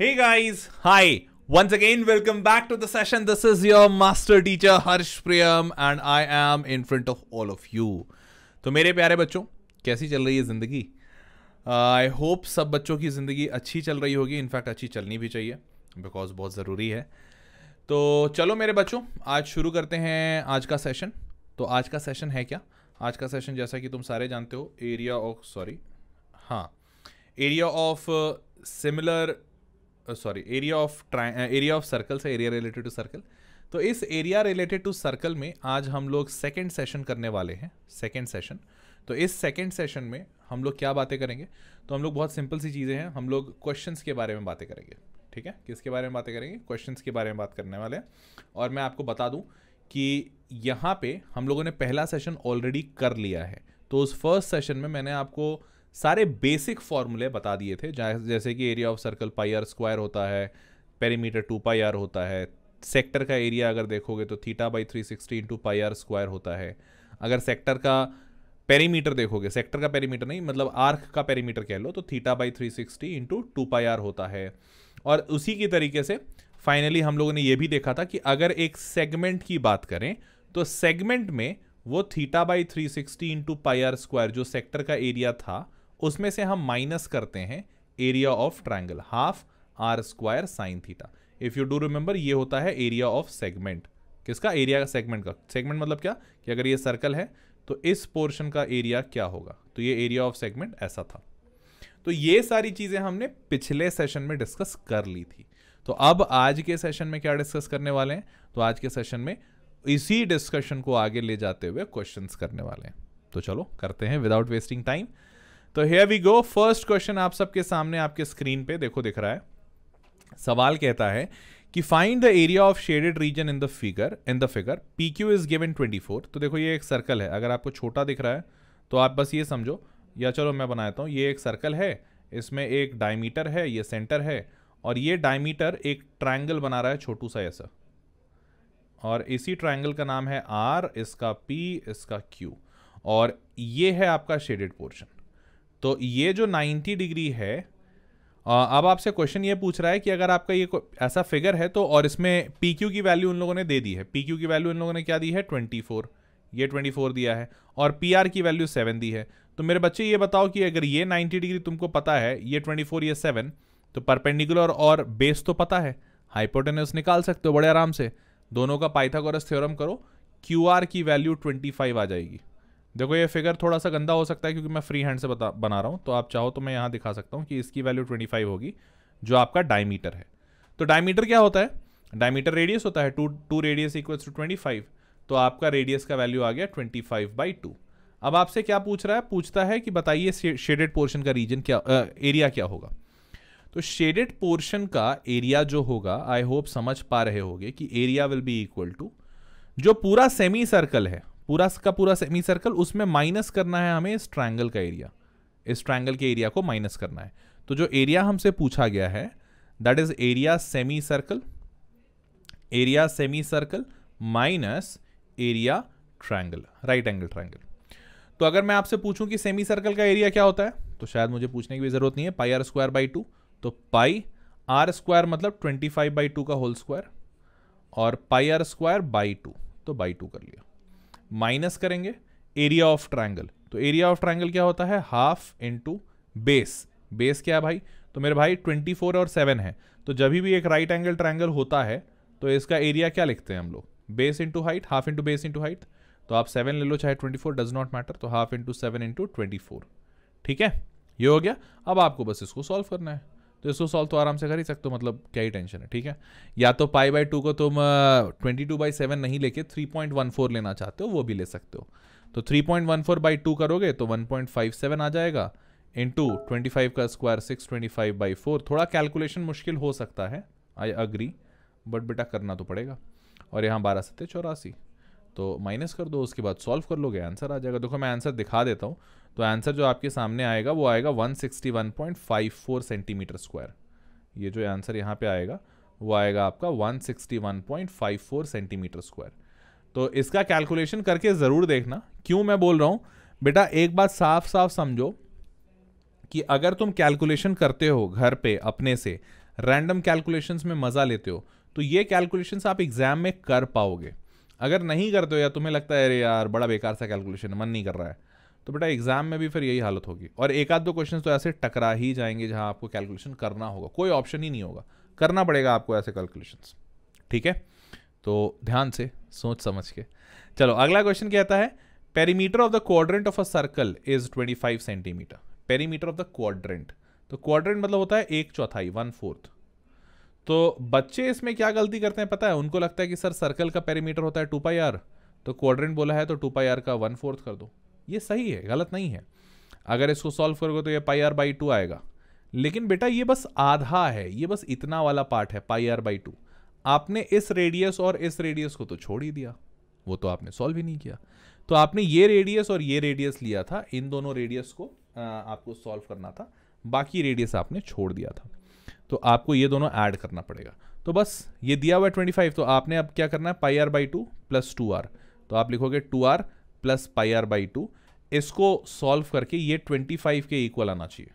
Hey guys, hi. Once again, welcome back to the session. This is your master teacher Harsh Priyam and I am in front of all of you. तो मेरे प्यारे बच्चों कैसी चल रही है ज़िंदगी आई होप सब बच्चों की ज़िंदगी अच्छी चल रही होगी इनफैक्ट अच्छी चलनी भी चाहिए बिकॉज बहुत ज़रूरी है तो चलो मेरे बच्चों आज शुरू करते हैं आज का सेशन तो आज का सेशन है क्या आज का सेशन जैसा कि तुम सारे जानते हो एरिया ऑफ सॉरी हाँ area of similar sorry area of ट्राइ एरिया ऑफ सर्कल्स है एरिया रिलेटेड टू सर्कल तो इस एरिया रिलेटेड टू सर्कल में आज हम लोग सेकेंड सेशन करने वाले हैं सेकेंड सेशन तो इस सेकेंड सेशन में हम लोग क्या बातें करेंगे तो हम लोग बहुत सिंपल सी चीज़ें हैं हम लोग क्वेश्चन के बारे में बातें करेंगे ठीक है किसके बारे में बातें करेंगे क्वेश्चन के बारे में बात करने वाले हैं और मैं आपको बता दूँ कि यहाँ पे हम लोगों ने पहला सेशन ऑलरेडी कर लिया है तो उस फर्स्ट सेशन में मैंने आपको सारे बेसिक फॉर्मूले बता दिए थे जैसे कि area of circle pi are square होता है पेरीमीटर टू पाई आर होता है सेक्टर का एरिया अगर देखोगे तो theta by three sixty into pi are square होता है अगर सेक्टर का पेरीमीटर देखोगे सेक्टर का पेरीमीटर नहीं मतलब आर्क का पेरीमीटर कह लो तो theta by three sixty into two pi r होता है और उसी की तरीके से फाइनली हम लोगों ने यह भी देखा था कि अगर एक सेगमेंट की बात करें तो सेगमेंट में वो theta by three sixty into pi are square जो सेक्टर का एरिया था उसमें से हम माइनस करते हैं area of triangle half R square sine theta if you do remember ये होता है एरिया ऑफ सेगमेंट किसका एरिया का सेगमेंट का सेगमेंट मतलब क्या कि अगर ये सर्कल है तो इस पोर्शन का एरिया क्या होगा तो ये एरिया ऑफ सेगमेंट ऐसा था तो ये सारी चीज़ें हमने पिछले सेशन में डिस्कस कर ली थी तो अब आज के सेशन में क्या डिस्कस करने वाले हैं तो आज के सेशन में इसी डिस्कशन को आगे ले जाते हुए क्वेश्चंस करने वाले हैं तो चलो करते हैं विदाउट वेस्टिंग टाइम तो here we go first question आप सबके सामने आपके स्क्रीन पे देखो दिख रहा है सवाल कहता है कि find the area of shaded region in the figure in the figure P Q is given twenty four तो देखो ये एक सर्कल है अगर आपको छोटा दिख रहा है तो आप बस ये समझो या चलो मैं बनाता हूँ ये एक सर्कल है इसमें एक डायमीटर है ये सेंटर है और ये डायमीटर एक ट्रायंगल बना रहा है छोटू सा ऐसा और इसी ट्रायंगल का नाम है आर इसका पी इसका क्यू और ये है आपका शेडेड पोर्शन तो ये जो 90 डिग्री है अब आपसे क्वेश्चन ये पूछ रहा है कि अगर आपका ये ऐसा फिगर है तो और इसमें पी क्यू की वैल्यू उन लोगों ने दे दी है पी क्यू की वैल्यू उन लोगों ने क्या दी है 24 ये 24 दिया है और पी आर की वैल्यू 7 दी है तो मेरे बच्चे ये बताओ कि अगर ये 90 डिग्री तुमको पता है ये 24 ये 7 तो परपेंडिकुलर और बेस तो पता है हाइपोटेनस निकाल सकते हो बड़े आराम से दोनों का पाइथागोरस थ्योरम करो क्यू आर की वैल्यू फाइव आ जाएगी देखो ये फिगर थोड़ा सा गंदा हो सकता है क्योंकि मैं फ्री हैंड से बता बना रहा हूँ तो आप चाहो तो मैं यहाँ दिखा सकता हूँ कि इसकी वैल्यू 25 होगी जो आपका डायमीटर है तो डायमीटर क्या होता है डायमीटर रेडियस होता है two two radius equals to twenty five तो आपका रेडियस का वैल्यू आ गया ट्वेंटी फाइव बाई टू अब आपसे क्या पूछ रहा है पूछता है कि बताइए शेडेड पोर्शन का रीजन क्या आ, एरिया क्या होगा तो शेडेड पोर्शन का एरिया जो होगा आई होप समझ पा रहे होगे कि area will be equal to जो पूरा सेमी सर्कल है पूरा का पूरा सेमी सर्कल उसमें माइनस करना है हमें इस ट्राइंगल का एरिया इस ट्राइंगल के एरिया को माइनस करना है तो जो एरिया हमसे पूछा गया है that is area semi circle area semi circle minus area triangle right angle triangle तो अगर मैं आपसे पूछूं कि सेमी सर्कल का एरिया क्या होता है तो शायद मुझे पूछने की भी जरूरत नहीं है pi are square by two तो पाई आर स्क्वायर मतलब ट्वेंटी फाइव बाई टू का होल स्क्वायर और pi are square by two तो बाई टू कर लिया माइनस करेंगे एरिया ऑफ ट्राइंगल तो एरिया ऑफ ट्राइंगल क्या होता है हाफ इंटू बेस बेस क्या है भाई तो मेरे भाई 24 और 7 है तो जब भी एक राइट एंगल ट्राइंगल होता है तो इसका एरिया क्या लिखते हैं हम लोग base into height half into base into height तो आप सेवन ले लो चाहे twenty four does not matter तो half into seven into twenty four ठीक है ये हो गया अब आपको बस इसको सॉल्व करना है तो इसको सॉल्व तो आराम से कर ही सकते हो मतलब क्या ही टेंशन है ठीक है या तो पाई बाई टू को तुम ट्वेंटी टू बाई सेवन नहीं लेके थ्री पॉइंट वन फोर लेना चाहते हो वो भी ले सकते हो तो three point one four by two करोगे तो वन पॉइंट फाइव सेवन आ जाएगा इन टू ट्वेंटी फाइव का square six twenty five by four थोड़ा कैलकुलेशन मुश्किल हो सकता है आई अग्री बट बेटा करना तो पड़ेगा और यहाँ बारह सत्ते चौरासी तो माइनस कर दो उसके बाद सॉल्व कर लोगे आंसर आ जाएगा देखो मैं आंसर दिखा देता हूँ तो आंसर जो आपके सामने आएगा वो आएगा 161.54 सेंटीमीटर स्क्वायर ये जो आंसर यहाँ पे आएगा वो आएगा आपका 161.54 सेंटीमीटर स्क्वायर तो इसका कैलकुलेशन करके ज़रूर देखना क्यों मैं बोल रहा हूँ बेटा एक बात साफ साफ समझो कि अगर तुम कैलकुलेशन करते हो घर पे अपने से रैंडम कैलकुलेशंस में मज़ा लेते हो तो ये कैलकुलेशंस आप एग्ज़ाम में कर पाओगे अगर नहीं करते हो या तुम्हें लगता है अरे यार बड़ा बेकार सा कैलकुलेशन मन नहीं कर रहा है तो बेटा एग्जाम में भी फिर यही हालत होगी और एक आध दो क्वेश्चन तो ऐसे टकरा ही जाएंगे जहाँ आपको कैलकुलेशन करना होगा कोई ऑप्शन ही नहीं होगा करना पड़ेगा आपको ऐसे कैलकुलेशन ठीक है तो ध्यान से सोच समझ के चलो अगला क्वेश्चन कहता है perimeter of the quadrant of a circle is 25 centimetre perimeter of the quadrant तो क्वाड्रेंट मतलब होता है एक चौथाई वन फोर्थ तो बच्चे इसमें क्या गलती करते हैं पता है उनको लगता है कि सर सर्कल का पेरीमीटर होता है टू पाई आर तो क्वाड्रेंट बोला है तो टू पाई आर का वन फोर्थ कर दो ये सही है गलत नहीं है अगर इसको सॉल्व करोगे तो ये पाई आर बाई टू आएगा लेकिन बेटा ये बस आधा है ये बस इतना वाला पार्ट है पाई आर बाई टू आपने इस रेडियस और इस रेडियस को तो छोड़ ही दिया वो तो आपने सॉल्व ही नहीं किया तो आपने ये रेडियस और ये रेडियस लिया था इन दोनों रेडियस को आ, आपको सॉल्व करना था बाकी रेडियस आपने छोड़ दिया था तो आपको ये दोनों ऐड करना पड़ेगा तो बस ये दिया हुआ ट्वेंटी फाइव तो आपने अब क्या करना है pi R by two plus two R तो आप लिखोगे two R plus pi R by two इसको सॉल्व करके ये ट्वेंटी फाइव के इक्वल आना चाहिए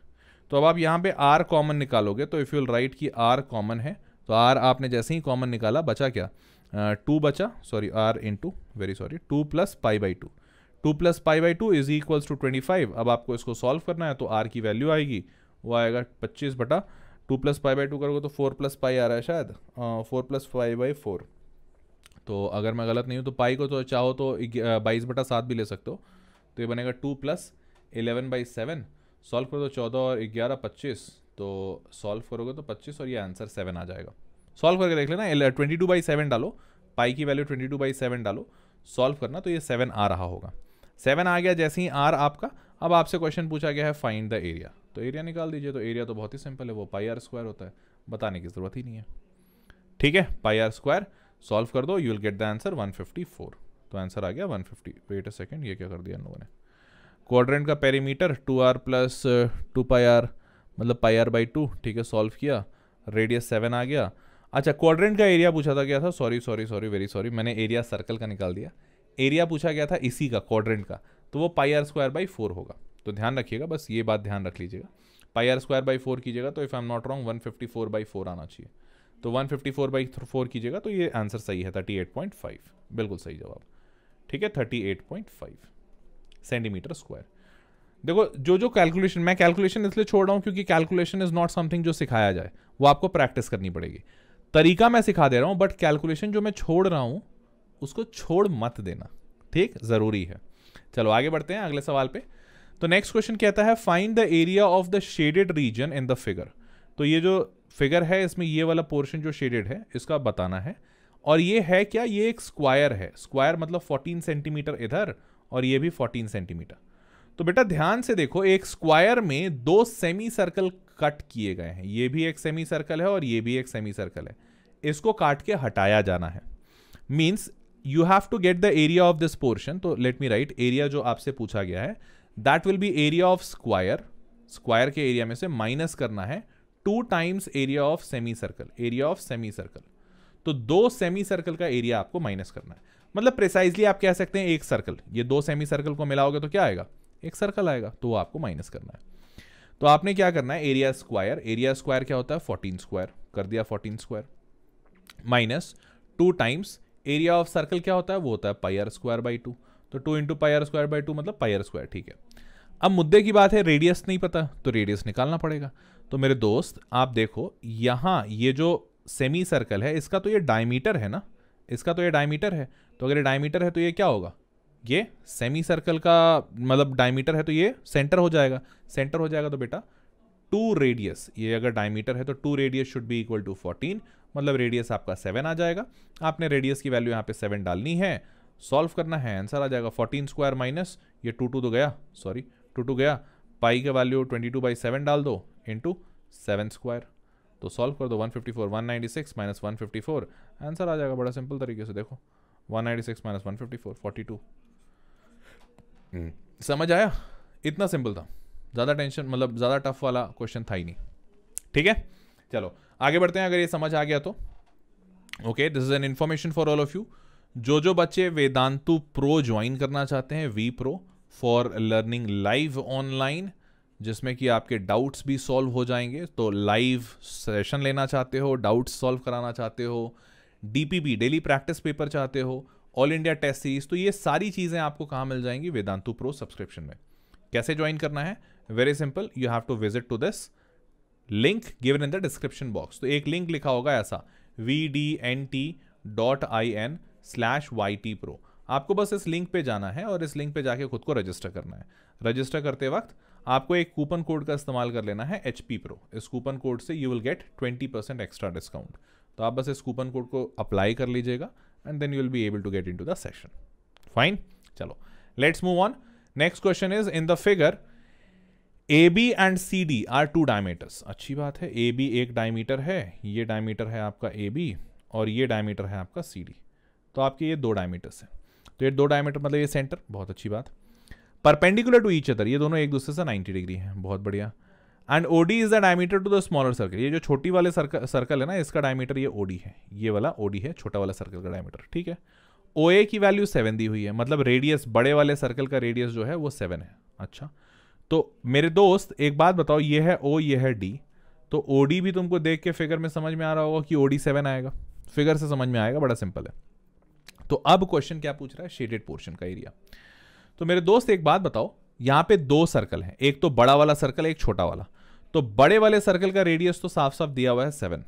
तो अब आप यहाँ पे आर कॉमन निकालोगे तो इफ़ यूल राइट कि आर कॉमन है तो आर आपने जैसे ही कॉमन निकाला बचा क्या टू uh, बचा sorry R into very sorry two plus pi by two two plus pi by two is equals to twenty five अब आपको इसको सॉल्व करना है तो आर की वैल्यू आएगी वो आएगा पच्चीस बटा two plus pi by two करोगे तो फोर प्लस पाई आ रहा है शायद four plus five by four तो अगर मैं गलत नहीं हूँ तो पाई को तो चाहो तो बाईस बटा सात भी ले सकते हो तो ये बनेगा two plus eleven by seven solve करो तो चौदह और ग्यारह पच्चीस तो सॉल्व करोगे तो पच्चीस और ये आंसर सेवन आ जाएगा सॉल्व करके देख लेना ट्वेंटी टू बाई सेवन डालो पाई की value twenty two by seven डालो सॉल्व करना तो ये सेवन आ रहा होगा सेवन आ गया जैसे ही आर आपका अब आपसे क्वेश्चन पूछा गया है फाइंड द एरिया तो एरिया निकाल दीजिए तो एरिया तो बहुत ही सिंपल है वो पाई आर स्क्वायर होता है बताने की ज़रूरत ही नहीं है ठीक है पाई आर स्क्वायर सॉल्व कर दो you will get the answer 154 तो आंसर आ गया 150 वेट अ सेकेंड ये क्या कर दिया इन लोगों ने क्वाड्रेंट का perimeter two R plus two pi R मतलब पाई आर बाई टू ठीक है सॉल्व किया रेडियस सेवन आ गया अच्छा क्वाड्रेंट का एरिया पूछा था क्या था sorry sorry sorry very sorry मैंने एरिया सर्कल का निकाल दिया एरिया पूछा गया था इसी का क्वाड्रेंट का तो वो pi are square by four होगा तो ध्यान रखिएगा बस ये बात ध्यान रख लीजिएगा pi are square by four कीजिएगा तो if I am not wrong one fifty four by four आना चाहिए तो 154 फिफ्टी फोर बाई फोर कीजिएगा तो ये आंसर सही है 38.5 बिल्कुल सही जवाब ठीक है 38.5 सेंटीमीटर स्क्वायर देखो जो जो कैलकुलेशन मैं कैलकुलेशन इसलिए छोड़ रहा हूँ क्योंकि कैलकुलेशन इज़ नॉट समथिंग जो सिखाया जाए वो आपको प्रैक्टिस करनी पड़ेगी तरीका मैं सिखा दे रहा हूँ बट कैलकुलेशन जो मैं छोड़ रहा हूँ उसको छोड़ मत देना ठीक ज़रूरी है चलो आगे बढ़ते हैं अगले सवाल पे तो नेक्स्ट क्वेश्चन कहता है find the area of the shaded region in the figure तो ये जो फिगर है इसमें ये वाला पोर्शन जो शेडेड है इसका बताना है और ये है क्या ये एक स्क्वायर है स्क्वायर मतलब 14 सेंटीमीटर इधर और ये भी 14 सेंटीमीटर तो बेटा ध्यान से देखो एक स्क्वायर में दो सेमी सर्कल कट किए गए हैं ये भी एक सेमी सर्कल है और ये भी एक सेमी सर्कल है इसको काट के हटाया जाना है means you have to get the area of this portion तो लेट मी राइट एरिया जो आपसे पूछा गया है that will be area of square square के एरिया में से माइनस करना है two times area of semi circle area of semi circle तो दो सेमी सर्कल का एरिया आपको माइनस करना है मतलब प्रिसाइजली आप कह सकते हैं एक सर्कल ये दो सेमी सर्कल को मिलाओगे तो क्या आएगा एक सर्कल आएगा तो वो आपको माइनस करना है तो आपने क्या करना है एरिया स्क्वायर एरिया स्क्वायर क्या होता है फोर्टीन स्क्वायर कर दिया fourteen square minus two times area of circle क्या होता है वो होता है पायर स्क्वायर बाई टू तो two into pi R square by two मतलब पायर स्क्वायर ठीक है अब मुद्दे की बात है रेडियस नहीं पता तो रेडियस निकालना पड़ेगा तो मेरे दोस्त आप देखो यहाँ ये जो सेमी सर्कल है इसका तो ये डायमीटर है ना इसका तो ये डायमीटर है तो अगर ये डायमीटर है तो ये क्या होगा ये सेमी सर्कल का मतलब डायमीटर है तो ये सेंटर हो जाएगा सेंटर हो जाएगा तो बेटा टू रेडियस ये अगर डायमीटर है तो two radius should be equal to fourteen मतलब रेडियस आपका सेवन आ जाएगा आपने रेडियस की वैल्यू यहाँ पे सेवन डालनी है सॉल्व करना है आंसर आ जाएगा फोर्टीन स्क्वायर माइनस ये टू टू तो गया सॉरी टू टू गया पाई का value twenty two by seven डाल दो इंटू सेवन स्क्वायर तो सॉल्व कर दो 154 196 माइनस 154 आंसर आ जाएगा बड़ा सिंपल तरीके से देखो 196 माइनस 154 42 समझ आया इतना सिंपल था ज़्यादा टेंशन मतलब ज़्यादा टफ वाला क्वेश्चन था ही नहीं ठीक है चलो आगे बढ़ते हैं अगर ये समझ आ गया तो okay this is an information for all of you जो जो बच्चे वेदांतु प्रो ज्वाइन करना चाहते हैं V Pro for learning live online जिसमें कि आपके डाउट्स भी सॉल्व हो जाएंगे तो लाइव सेशन लेना चाहते हो डाउट्स सॉल्व कराना चाहते हो डीपीबी डेली प्रैक्टिस पेपर चाहते हो ऑल इंडिया टेस्ट सीरीज तो ये सारी चीज़ें आपको कहाँ मिल जाएंगी वेदांतु प्रो सब्सक्रिप्शन में कैसे ज्वाइन करना है very simple you have to visit to this link given in the description box तो एक लिंक लिखा होगा ऐसा V D N T dot I N slash Y T pro आपको बस इस लिंक पे जाना है और इस लिंक पे जाके खुद को रजिस्टर करना है रजिस्टर करते वक्त आपको एक कूपन कोड का इस्तेमाल कर लेना है एच पी प्रो इस कूपन कोड से you will get twenty percent extra discount तो आप बस इस कूपन कोड को अप्लाई कर लीजिएगा and then you will be able to get into the session fine चलो let's move on next question is in the figure A B and C D are two diameters अच्छी बात है A B एक diameter है ये diameter है आपका A B और ये डायमीटर है आपका सी डी तो आपके ये दो डायमीटर्स हैं तो ये दो डायमीटर मतलब ये सेंटर बहुत अच्छी बात परपेंडिकुलर टू ईच अदर ये दोनों एक दूसरे से 90 डिग्री है बहुत बढ़िया and OD is the diameter to the smaller circle ये जो छोटी वाले सर्कल सर्कल है ना इसका डायमीटर ये ओडी है ये वाला ओडी है छोटा वाला सर्कल का डायमीटर ठीक है ओ ए की वैल्यू सेवन दी हुई है मतलब रेडियस बड़े वाले सर्कल का रेडियस जो है वो सेवन है अच्छा तो मेरे दोस्त एक बात बताओ ये है ओ ये है डी तो ओ डी भी तुमको देख के फिगर में समझ में आ रहा होगा कि ओ डी सेवन आएगा फिगर से समझ में आएगा बड़ा सिंपल है तो अब क्वेश्चन क्या पूछ रहा है शेडेड पोर्शन का एरिया तो मेरे दोस्त एक बात बताओ यहां पे दो सर्कल हैं एक तो बड़ा वाला सर्कल एक छोटा वाला तो बड़े वाले सर्कल का रेडियस तो साफ साफ दिया हुआ है सेवन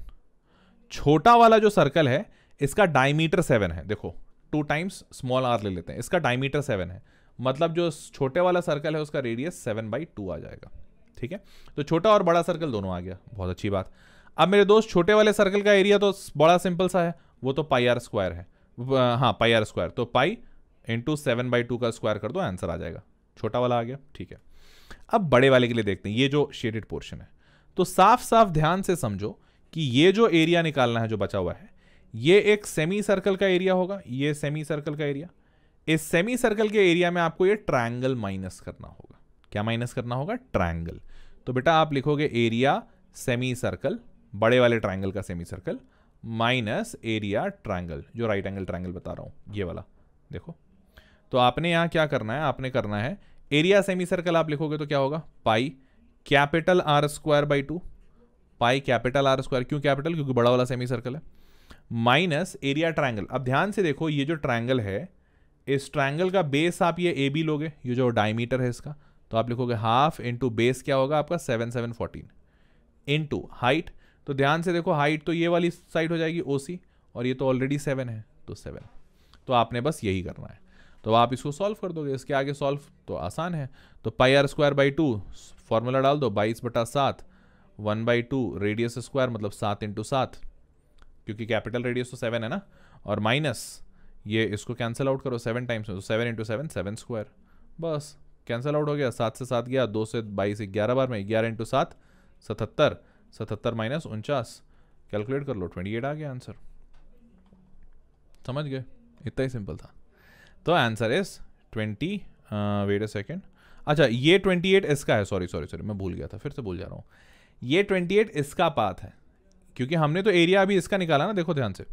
छोटा वाला जो सर्कल है इसका डायमीटर सेवन है देखो टू टाइम्स स्मॉल आर ले लेते हैं इसका डायमीटर सेवन है मतलब जो छोटे वाला सर्कल है उसका रेडियस सेवन बाई टू आ जाएगा ठीक है तो छोटा और बड़ा सर्कल दोनों आ गया बहुत अच्छी बात अब मेरे दोस्त छोटे वाले सर्कल का एरिया तो बड़ा सिंपल सा है वो तो पाई आर स्क्वायर है हाँ पाई आर स्क्वायर तो pi into seven by two का स्क्वायर कर दो आंसर आ जाएगा छोटा वाला आ गया ठीक है अब बड़े वाले के लिए देखते हैं ये जो शेडेड पोर्शन है तो साफ साफ ध्यान से समझो कि ये जो एरिया निकालना है जो बचा हुआ है ये एक सेमी सर्कल का एरिया होगा ये सेमी सर्कल का एरिया इस सेमी सर्कल के एरिया में आपको ये ट्रायंगल माइनस करना होगा क्या माइनस करना होगा ट्रायंगल तो बेटा आप लिखोगे एरिया सेमी सर्कल बड़े वाले ट्रायंगल का semi circle minus area triangle जो राइट एंगल ट्रायंगल बता रहा हूँ ये वाला देखो तो आपने यहाँ क्या करना है आपने करना है एरिया सेमी सर्कल आप लिखोगे तो क्या होगा pi capital R square by two pi capital R square क्यों कैपिटल क्योंकि बड़ा वाला सेमी सर्कल है माइनस एरिया ट्राइंगल अब ध्यान से देखो ये जो ट्राइंगल है इस ट्राइंगल का बेस आप ये ए बी लोगे ये जो डायमीटर है इसका तो आप लिखोगे हाफ इंटू बेस क्या होगा आपका seven seven fourteen into height तो ध्यान से देखो हाइट तो ये वाली साइड हो जाएगी ओ सी और ये तो ऑलरेडी सेवन है तो सेवन तो आपने बस यही करना है तो आप इसको सॉल्व कर दोगे इसके आगे सॉल्व तो आसान है तो pi are square by two formula डाल दो बाईस बटा सात one by two radius square मतलब सात इंटू सात क्योंकि कैपिटल रेडियस तो सेवन है ना और माइनस ये इसको कैंसिल आउट करो सेवन टाइम्स में तो seven into seven seven square बस कैंसिल आउट हो गया सात से सात गया दो से बाईस ग्यारह बार में ग्यारह इंटू सात सतहत्तर सतहत्तर माइनस उनचास कैलकुलेट कर लो ट्वेंटी एट आ गया आंसर समझ गए इतना ही सिंपल था तो answer is twenty wait a second अच्छा ये ट्वेंटी एट इसका है सॉरी सॉरी सॉरी मैं भूल गया था फिर से भूल जा रहा हूँ ये ट्वेंटी एट इसका पाथ है क्योंकि हमने तो एरिया अभी इसका निकाला ना देखो ध्यान से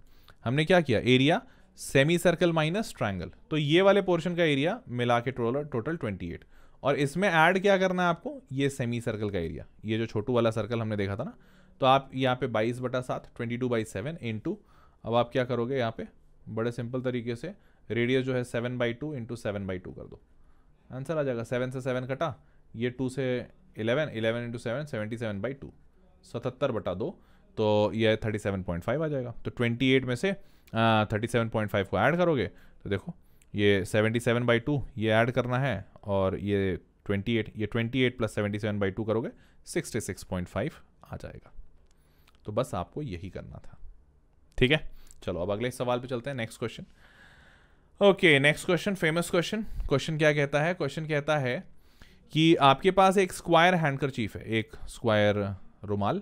हमने क्या किया area semi circle minus triangle तो ये वाले पोर्शन का एरिया मिला के टोटल टोटल ट्वेंटी एट और इसमें ऐड क्या करना है आपको ये सेमी सर्कल का एरिया ये जो छोटू वाला सर्कल हमने देखा था ना तो आप यहाँ पे बाईस बटा सात twenty two by seven into अब आप क्या करोगे यहाँ पे बड़े सिंपल तरीके से रेडियस जो है seven by two into seven by two कर दो आंसर आ जाएगा सेवन से सेवन कटा ये टू से eleven eleven into seven seventy seven by two सतहत्तर बटा दो तो ये थर्टी सेवन पॉइंट फाइव आ जाएगा तो ट्वेंटी एट में से थर्टी सेवन पॉइंट फाइव को ऐड करोगे तो देखो ये सेवेंटी सेवन बाई टू ये ऐड करना है और ये ट्वेंटी एट ये twenty eight plus seventy seven by two करोगे सिक्सटी सिक्स पॉइंट फाइव आ जाएगा तो बस आपको यही करना था ठीक है चलो अब अगले सवाल पे चलते हैं next question okay next question famous question question क्या कहता है क्वेश्चन कहता है कि आपके पास एक स्क्वायर हैंडकर चीफ है एक स्क्वायर रुमाल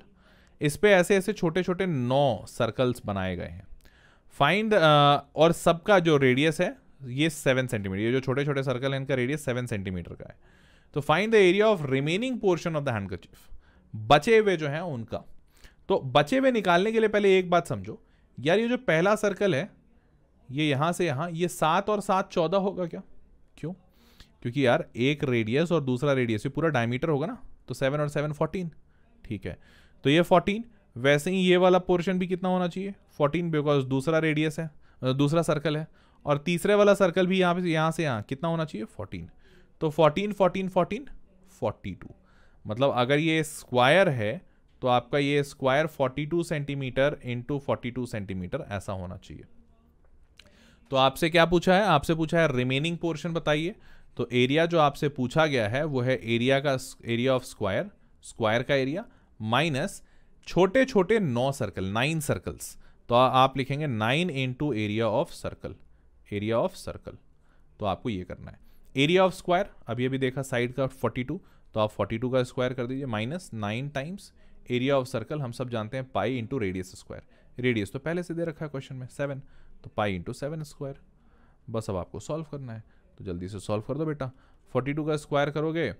इस पे ऐसे ऐसे छोटे छोटे नौ सर्कल्स बनाए गए हैं फाइंड uh, और सबका जो रेडियस है ये सेवन सेंटीमीटर ये जो छोटे छोटे सर्कल है इनका रेडियस सेवन सेंटीमीटर का है तो find the area of remaining portion of the handkerchief बचे हुए जो हैं उनका तो बचे हुए निकालने के लिए पहले एक बात समझो यार ये जो पहला सर्कल है ये यहाँ से यहाँ ये सात और सात चौदह होगा क्या क्यों क्योंकि यार एक रेडियस और दूसरा रेडियस ये पूरा डायमीटर होगा ना तो सेवन और सेवन फोर्टीन ठीक है तो ये फोर्टीन वैसे ही ये वाला पोर्शन भी कितना होना चाहिए फोर्टीन बिकॉज दूसरा रेडियस है दूसरा सर्कल है और तीसरे वाला सर्कल भी यहाँ पे यहाँ से यहाँ कितना होना चाहिए फोर्टीन तो fourteen fourteen fourteen forty two मतलब अगर ये स्क्वायर है तो आपका ये square forty two centimetre into two centimetre ऐसा होना चाहिए तो आपसे क्या पूछा है आपसे पूछा है रिमेनिंग पोर्शन बताइए तो एरिया जो आपसे पूछा गया है वो है एरिया का एरिया ऑफ स्क्वायर स्क्वायर का एरिया माइनस छोटे छोटे नौ सर्कल नाइन सर्कल्स तो आप लिखेंगे nine into area of circle area of circle तो आपको ये करना है एरिया ऑफ स्क्वायर अभी अभी देखा साइड का 42 तो आप 42 का स्क्वायर कर दीजिए minus nine times area of circle हम सब जानते हैं pi into radius square radius तो पहले से दे रखा है क्वेश्चन में सेवन तो पाई इंटू सेवन स्क्वायर बस अब आपको सॉल्व करना है तो जल्दी से सॉल्व कर दो बेटा फोर्टी टू का स्क्वायर करोगे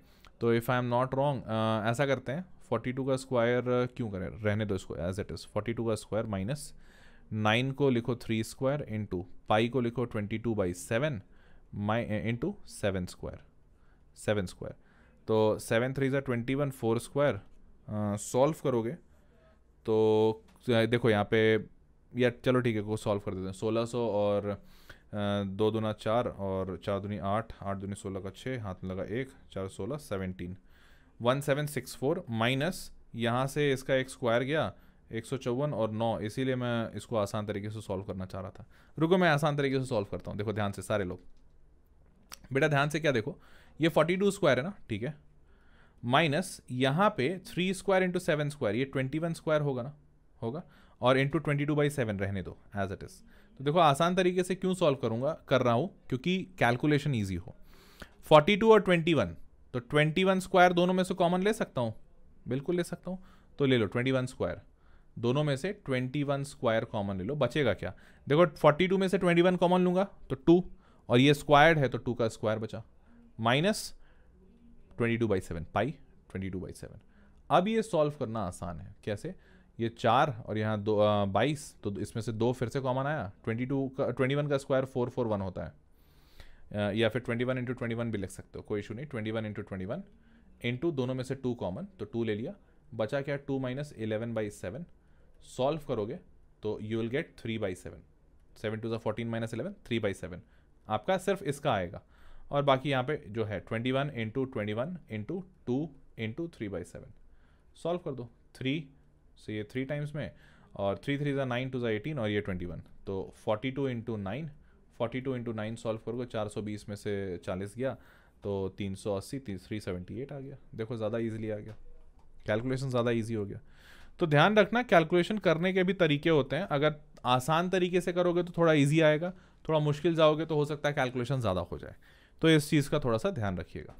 तो if I am not wrong ऐसा करते हैं फोर्टी टू का स्क्वायर क्यों करें रहने दो इसको as it is forty two का स्क्वायर माइनस नाइन को लिखो थ्री स्क्वायर इंटू पाई को लिखो ट्वेंटी टू बाई सेवन माई into seven square seven square तो सेवन थ्री ज़ा twenty one four square solve करोगे तो देखो यहाँ पे या चलो ठीक है को सॉल्व कर देते हैं सोलह सौ और दो दुना चार और चार दुनी आठ आठ दुनी सोलह का छः हाथ में लगा एक चार सोलह seventeen one seven six four minus यहाँ से इसका एक स्क्वायर गया एक सौ चौवन और नौ इसीलिए मैं इसको आसान तरीके से सॉल्व करना चाह रहा था रुको मैं आसान तरीके से सॉल्व करता हूँ देखो ध्यान से सारे लोग बेटा ध्यान से क्या देखो ये फोर्टी टू स्क्वायर है ना ठीक है माइनस यहाँ पे three square into seven square ये ट्वेंटी वन स्क्वायर होगा ना होगा और two twenty two by seven रहने दो एज इट इज़ तो देखो आसान तरीके से क्यों सॉल्व करूँगा कर रहा हूँ क्योंकि कैलकुलेशन ईजी हो फोर्टी टू और ट्वेंटी वन तो ट्वेंटी वन स्क्वायर दोनों में से कॉमन ले सकता हूँ बिल्कुल ले सकता हूँ तो ले लो ट्वेंटी वन स्क्वायर दोनों में से ट्वेंटी वन स्क्वायर कॉमन ले लो बचेगा क्या देखो फोर्टी टू में से ट्वेंटी वन कॉमन लूँगा तो टू और ये स्क्वायर्ड है तो टू का स्क्वायर बचा minus twenty two by seven pi twenty two by seven अब ये सॉल्व करना आसान है कैसे ये चार और यहाँ दो बाईस तो इसमें से दो फिर से कॉमन आया ट्वेंटी टू का ट्वेंटी वन का स्क्वायर फोर फोर वन होता है या फिर twenty one into twenty one भी लिख सकते हो कोई इशू नहीं twenty one into twenty one into दोनों में से टू कॉमन तो टू ले लिया बचा क्या two minus eleven by seven solve करोगे तो you will get three by seven seven two ज़ा fourteen minus eleven three by seven आपका सिर्फ इसका आएगा और बाकी यहाँ पे जो है twenty one into twenty one into two into three by seven solve कर दो थ्री सो ये थ्री टाइम्स में और थ्री थ्री ज़ा नाइन टू ज़ा एटीन और ये ट्वेंटी वन तो forty two into nine forty two into nine solve करोगे चार सौ बीस में से चालीस गया तो तीन सौ अस्सी थ्री सेवेंटी एट आ गया देखो ज़्यादा ईजिली आ गया कैलकुलेशन ज़्यादा ईजी हो गया तो ध्यान रखना कैलकुलेशन करने के भी तरीके होते हैं अगर आसान तरीके से करोगे तो थोड़ा ईजी आएगा थोड़ा मुश्किल जाओगे तो हो सकता है कैलकुलेशन ज़्यादा हो जाए तो इस चीज़ का थोड़ा सा ध्यान रखिएगा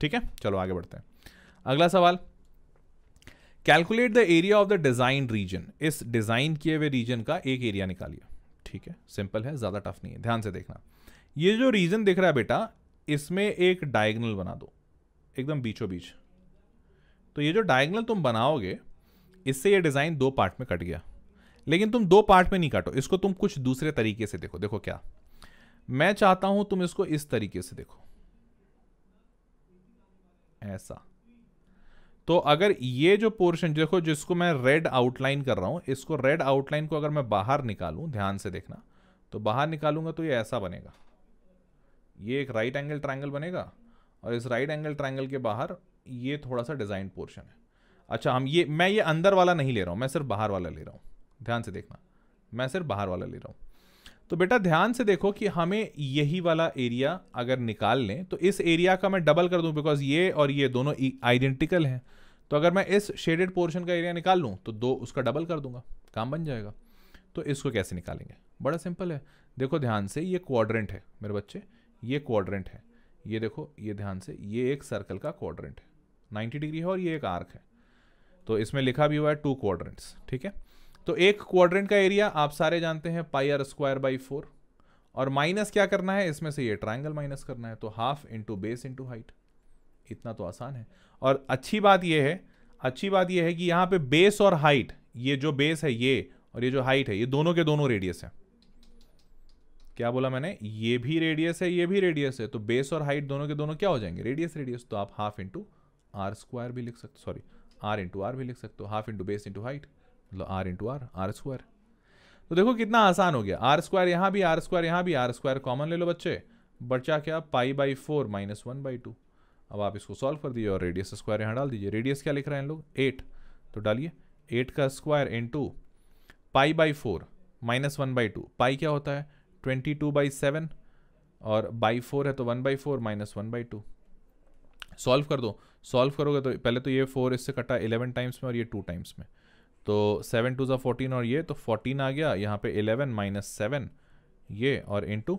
ठीक है चलो आगे बढ़ते हैं अगला सवाल calculate the area of the design region इस डिजाइन किए हुए रीजन का एक एरिया निकालिए ठीक है सिंपल है ज़्यादा टफ नहीं है ध्यान से देखना ये जो रीजन दिख रहा है बेटा इसमें एक डायगनल बना दो एकदम बीचों बीच तो ये जो डायगनल तुम बनाओगे इससे ये डिज़ाइन दो पार्ट में कट गया लेकिन तुम दो पार्ट में नहीं काटो इसको तुम कुछ दूसरे तरीके से देखो देखो क्या मैं चाहता हूं तुम इसको इस तरीके से देखो ऐसा तो अगर ये जो पोर्शन देखो जिसको मैं रेड आउटलाइन कर रहा हूँ इसको रेड आउटलाइन को अगर मैं बाहर निकालूँ ध्यान से देखना तो बाहर निकालूंगा तो ये ऐसा बनेगा ये एक राइट एंगल ट्रायंगल बनेगा और इस राइट एंगल ट्रायंगल के बाहर ये थोड़ा सा डिजाइन पोर्शन है अच्छा हम ये मैं ये अंदर वाला नहीं ले रहा हूँ मैं सिर्फ बाहर वाला ले रहा हूँ ध्यान से देखना मैं सिर्फ बाहर वाला ले रहा हूँ तो बेटा ध्यान से देखो कि हमें यही वाला एरिया अगर निकाल लें तो इस एरिया का मैं डबल कर दूं बिकॉज ये और ये दोनों आइडेंटिकल हैं तो अगर मैं इस शेडेड पोर्शन का एरिया निकाल लूँ तो दो उसका डबल कर दूंगा काम बन जाएगा तो इसको कैसे निकालेंगे बड़ा सिंपल है देखो ध्यान से ये क्वाड्रेंट है मेरे बच्चे ये क्वाड्रेंट है ये देखो ये ध्यान से ये एक सर्कल का क्वाड्रेंट है 90 डिग्री है और ये एक आर्क है तो इसमें लिखा भी हुआ है टू क्वाड्रेंट्स ठीक है तो एक क्वाड्रेंट का एरिया आप सारे जानते हैं pi are square by four और माइनस क्या करना है इसमें से ये ट्राइंगल माइनस करना है तो half into base into height इतना तो आसान है और अच्छी बात यह है अच्छी बात यह है कि यहाँ पे बेस और हाइट ये जो बेस है ये और ये जो हाइट है ये दोनों के दोनों रेडियस है क्या बोला मैंने ये भी रेडियस है ये भी रेडियस है तो बेस और हाइट दोनों के दोनों क्या हो जाएंगे रेडियस रेडियस तो आप हाफ इंटू आर स्क्वायर भी लिख सकते सॉरी आर इंटू आर भी लिख सकते हो half into base into height मतलब R into R R square तो देखो कितना आसान हो गया आर स्क्वायर यहाँ भी आर स्क्वायर यहाँ भी आर स्क्वायर कॉमन ले लो बच्चे बचा क्या pi by four minus one by two अब आप इसको सॉल्व कर दीजिए और रेडियस स्क्वायर यहाँ डाल दीजिए रेडियस क्या लिख रहे हैं इन लोग एट तो डालिए एट का square into pi by four minus one by two pi क्या होता है ट्वेंटी टू बाई सेवन और बाई फोर है तो one by four minus one by two solve कर दो सॉल्व करोगे तो पहले तो ये फोर इससे कटा इलेवन टाइम्स में और ये टू टाइम्स में तो सेवन टू ज़ा फोर्टीन और ये तो फोर्टीन आ गया यहाँ पे इलेवन माइनस सेवन ये और इंटू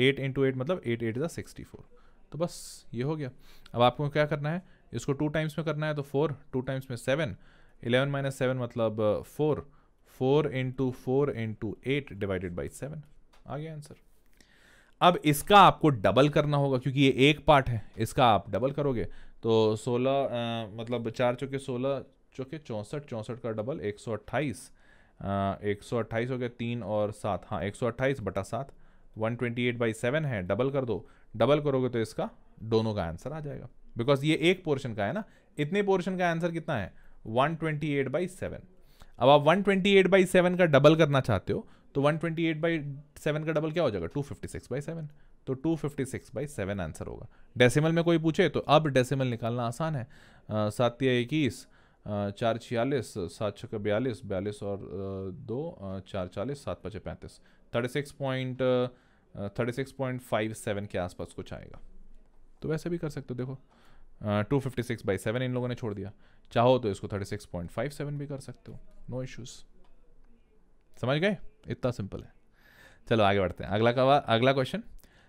एट इंटू एट मतलब एट एट ज़ा सिक्सटी फोर तो बस ये हो गया अब आपको क्या करना है इसको टू टाइम्स में करना है तो फोर टू टाइम्स में सेवन इलेवन माइनस सेवन मतलब four four into four into eight divided by seven आ गया आंसर अब इसका आपको डबल करना होगा क्योंकि ये एक पार्ट है इसका आप डबल करोगे तो सोलह uh, मतलब चार चौके सोलह चौके चौंसठ चौंसठ का डबल एक सौ अट्ठाईस uh, एक सौ अट्ठाईस हो गया तीन और सात हाँ एक सौ अट्ठाईस बटा सात one twenty eight by seven है डबल कर दो डबल करोगे तो इसका दोनों का आंसर आ जाएगा बिकॉज ये एक पोर्शन का है ना इतने पोर्शन का आंसर कितना है one twenty eight by seven अब आप one twenty eight by seven का डबल करना चाहते हो तो one twenty eight by seven का डबल क्या हो जाएगा two fifty six by seven तो two fifty six by seven answer होगा डेसिमल में कोई पूछे तो अब डेसिमल निकालना आसान है सात या इक्कीस चार छियालीस सात छः बयालीस बयालीस और दो चार चालीस सात पचे पैंतीस thirty six point thirty six point five seven के आसपास कुछ आएगा तो वैसे भी कर सकते हो देखो two fifty six by seven इन लोगों ने छोड़ दिया चाहो तो इसको thirty six point five seven भी कर सकते हो नो इश्यूज़ समझ गए इतना सिंपल है चलो आगे बढ़ते हैं अगला का अगला क्वेश्चन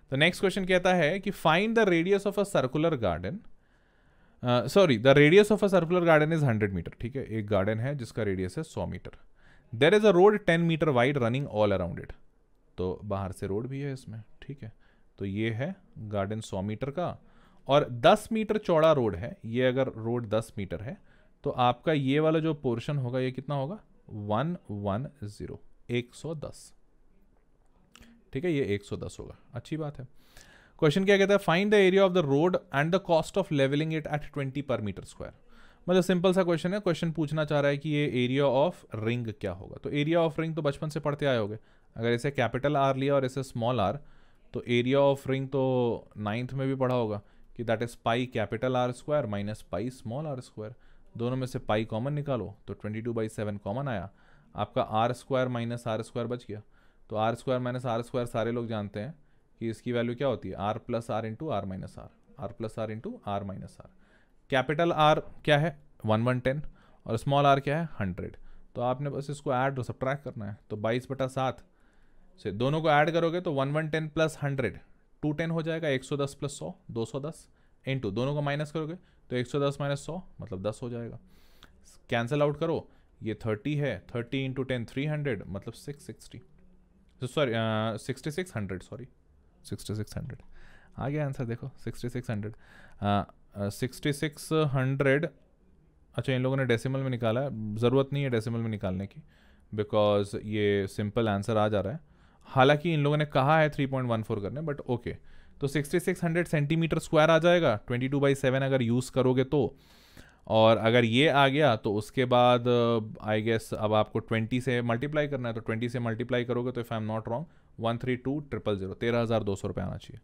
तो नेक्स्ट क्वेश्चन कहता है कि find the radius of a circular garden sorry the radius of a circular garden is hundred metre ठीक है एक गार्डन है जिसका रेडियस है सौ metre there is a road ten metre wide running all around it तो बाहर से रोड भी है इसमें ठीक है तो ये है गार्डन सौ मीटर का और दस मीटर चौड़ा रोड है ये अगर रोड दस मीटर है तो आपका ये वाला जो पोर्शन होगा ये कितना होगा वन वन ज़ीरो एक सौ दस ठीक है ये एक सौ दस होगा अच्छी बात है क्वेश्चन क्या कहता है find the area of the road and the cost of levelling it at twenty per metre square मतलब सिंपल सा क्वेश्चन है क्वेश्चन पूछना चाह रहा है कि ये एरिया ऑफ रिंग क्या होगा तो एरिया ऑफ रिंग तो बचपन से पढ़ते आए होंगे अगर इसे कैपिटल आर लिया और इसे स्मॉल आर तो एरिया ऑफ रिंग तो नाइन्थ में भी पढ़ा होगा कि that is pi capital R square minus pi small R square दोनों में से पाई कॉमन निकालो तो twenty two by seven common आया आपका R square minus R square बच गया तो R square minus R square सारे लोग जानते हैं कि इसकी वैल्यू क्या होती है R plus R into R minus R R plus R into R minus R capital R क्या है वन वन टेन और स्मॉल आर क्या है हंड्रेड तो आपने बस इसको ऐड और सब करना है तो बाईस बटा सात से दोनों को ऐड करोगे तो one one ten plus hundred two ten हो जाएगा एक सौ दस प्लस सौ दो सौ दस इंटू दोनों को माइनस करोगे तो एक सौ दस माइनस सौ मतलब दस हो जाएगा कैंसिल आउट करो ये थर्टी है thirty into ten three hundred मतलब six sixty sorry sixty six hundred sorry sixty six hundred आ गया आंसर देखो sixty six hundred sixty six hundred अच्छा इन लोगों ने डेसिमल में निकाला है ज़रूरत नहीं है डेसिमल में निकालने की बिकॉज ये सिंपल आंसर आ जा रहा है हालांकि इन लोगों ने कहा है 3.14 करने बट ओके तो 6600 सेंटीमीटर स्क्वायर आ जाएगा 22 टू बाई सेवन अगर यूज़ करोगे तो और अगर ये आ गया तो उसके बाद आई uh, गेस अब आपको 20 से मल्टीप्लाई करना है तो 20 से मल्टीप्लाई करोगे तो if I am not wrong one three two triple zero तेरह हज़ार दो सौ रुपये आना चाहिए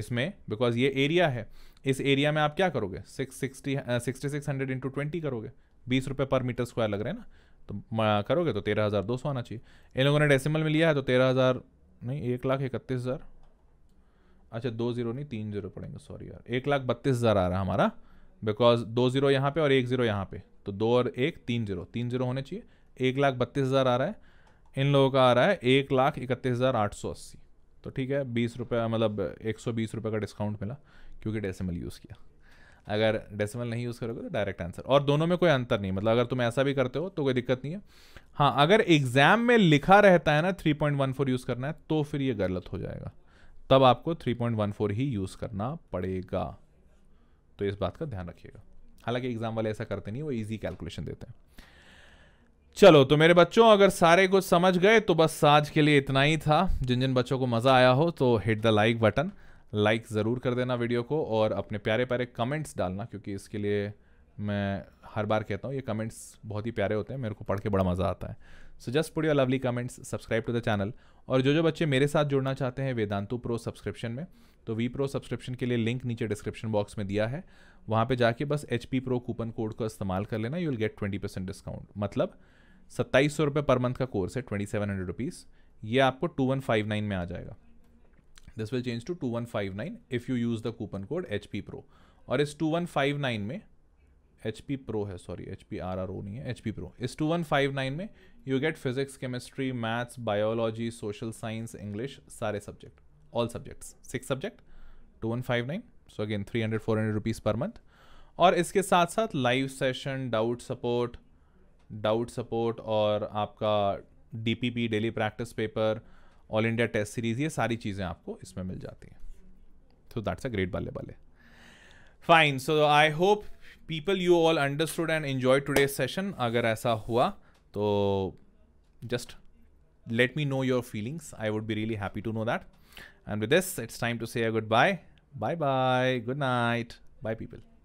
इसमें बिकॉज ये एरिया है इस एरिया में आप क्या करोगे six sixty sixty six hundred into twenty करोगे बीस रुपये पर मीटर स्क्वायर लग रहे हैं ना तो करोगे तो तेरह हज़ार दो सौ आना चाहिए इन लोगों ने डेसिमल में लिया है तो तेरह हज़ार नहीं एक लाख इकतीस हज़ार अच्छा दो ज़ीरो नहीं तीन ज़ीरो पड़ेंगे सॉरी यार एक लाख बत्तीस हज़ार आ रहा है हमारा बिकॉज दो ज़ीरो यहाँ पे और एक ज़ीरो यहाँ पे तो दो और एक तीन ज़ीरो तीन ज़ीरो होने चाहिए एक लाख बत्तीस हज़ार आ रहा है इन लोगों का आ रहा है एक लाख इकतीस हज़ार आठ सौ अस्सी तो ठीक है बीस रुपये मतलब एक सौ बीस रुपये का डिस्काउंट मिला क्योंकि डेसिमल यूज़ किया अगर डेसिमल नहीं यूज़ करोगे तो डायरेक्ट आंसर और दोनों में कोई अंतर नहीं मतलब अगर तुम ऐसा भी करते हो तो कोई दिक्कत नहीं है हाँ अगर एग्जाम में लिखा रहता है ना three point one four use करना है तो फिर ये गलत हो जाएगा तब आपको थ्री पॉइंट वन फोर ही यूज़ करना पड़ेगा तो इस बात का ध्यान रखिएगा हालांकि एग्जाम वाले ऐसा करते नहीं वो ईजी कैलकुलेशन देते हैं चलो तो मेरे बच्चों अगर सारे कुछ समझ गए तो बस आज के लिए इतना ही था जिन जिन बच्चों को मज़ा आया हो तो hit the like button like ज़रूर कर देना वीडियो को और अपने प्यारे प्यारे कमेंट्स डालना क्योंकि इसके लिए मैं हर बार कहता हूँ ये कमेंट्स बहुत ही प्यारे होते हैं मेरे को पढ़ के बड़ा मज़ा आता है so just put your lovely comments subscribe to the channel और जो जो बच्चे मेरे साथ जुड़ना चाहते हैं वेदांतु प्रो सब्सक्रिप्शन में तो वी प्रो सब्सक्रिप्शन के लिए लिंक नीचे डिस्क्रिप्शन बॉक्स में दिया है वहाँ पे जाके बस H P pro coupon code का को इस्तेमाल कर लेना you will get twenty percent discount मतलब सत्ताईस सौ रुपये पर मंथ का कोर्स है ट्वेंटी सेवन हंड्रेड रुपीज़ ये आपको टू वन फाइव नाइन में आ जाएगा this will change to two one five nine if you use the coupon code H P pro और इस टू वन फाइव नाइन में एच पी प्रो है sorry H P R R O नहीं है H P pro इस two one five nine में you get physics chemistry maths biology social science English सारे subject all subjects six subject two one five nine so again three hundred four hundred rupees per month और इसके साथ साथ live session doubt support doubt support और आपका D P P daily practice paper all India test series ये सारी चीज़ें आपको इसमें मिल जाती हैं सो दैट्स अ ग्रेट बल्ले बल्ले fine so I hope people you all understood and enjoy today session अगर ऐसा हुआ तो just let me know your feelings I would be really happy to know that and with this it's time to say good bye bye bye good night bye people